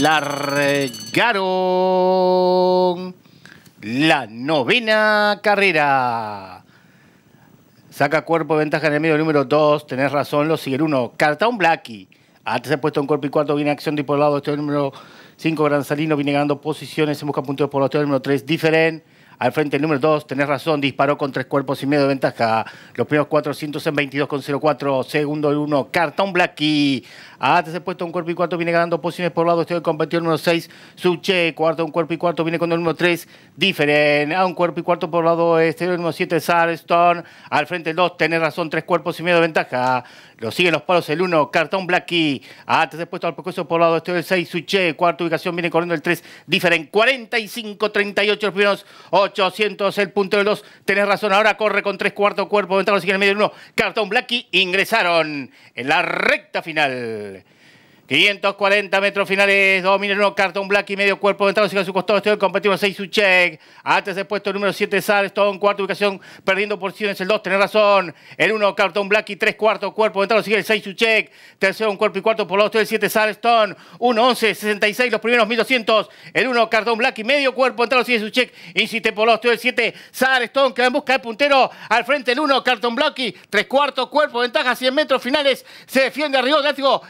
La regaron la novena carrera. Saca cuerpo ventaja en el medio número 2, tenés razón, lo sigue el 1. un Blacky. Antes se ha puesto en cuerpo y cuarto, viene acción de por lado, este número 5, Gran Salino, viene ganando posiciones Se busca puntos por los número 3, diferente al frente el número 2, tenés razón, disparó con tres cuerpos y medio de ventaja. Los primeros 400 en 22,04. Segundo el 1, Cartón Blacky. Antes se puesto un cuerpo y cuarto, viene ganando posiciones por lado. Este es el el número 6, Suche. Cuarto, un cuerpo y cuarto, viene con el número 3, Diferen. A un cuerpo y cuarto por lado, este el número 7, Sarston. Al frente el 2, tenés razón, tres cuerpos y medio de ventaja. Lo siguen los palos el 1, Cartón Blacky. Antes se puesto al eso, por lado, este el 6, Suche. Cuarta ubicación, viene corriendo el 3, Diferen. 45-38 los primeros 8. 800 el punto de los. Tenés razón, ahora corre con tres cuartos cuerpo, ventana, sigue en el medio uno. Cartón Blacky ingresaron en la recta final. 540 metros finales, 2001, cartón black y medio cuerpo de sigue a su costado, estoy competidor 6 su check. Antes he puesto el número 7, Sarestón, cuarta ubicación, perdiendo porciones. el 2, tenés razón. El 1, cartón black y 3 cuartos, cuerpo entrado, sigue el 6 su check. Tercero, un cuerpo y cuarto por los estoy el 7, Sarstone. 1, 11, 66, los primeros 1200. El 1, cartón black y medio cuerpo Entrado sigue su check. Insiste por los estoy el 7, Sarstone, que va en busca del puntero. Al frente el 1, cartón black y 3 cuartos, cuerpo, ventaja, 100 metros finales. Se defiende arriba,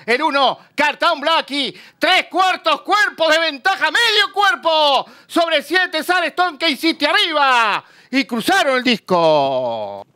el 1, cartón Down Blackie. Tres cuartos cuerpos de ventaja, medio cuerpo sobre siete Stone que hiciste arriba. Y cruzaron el disco.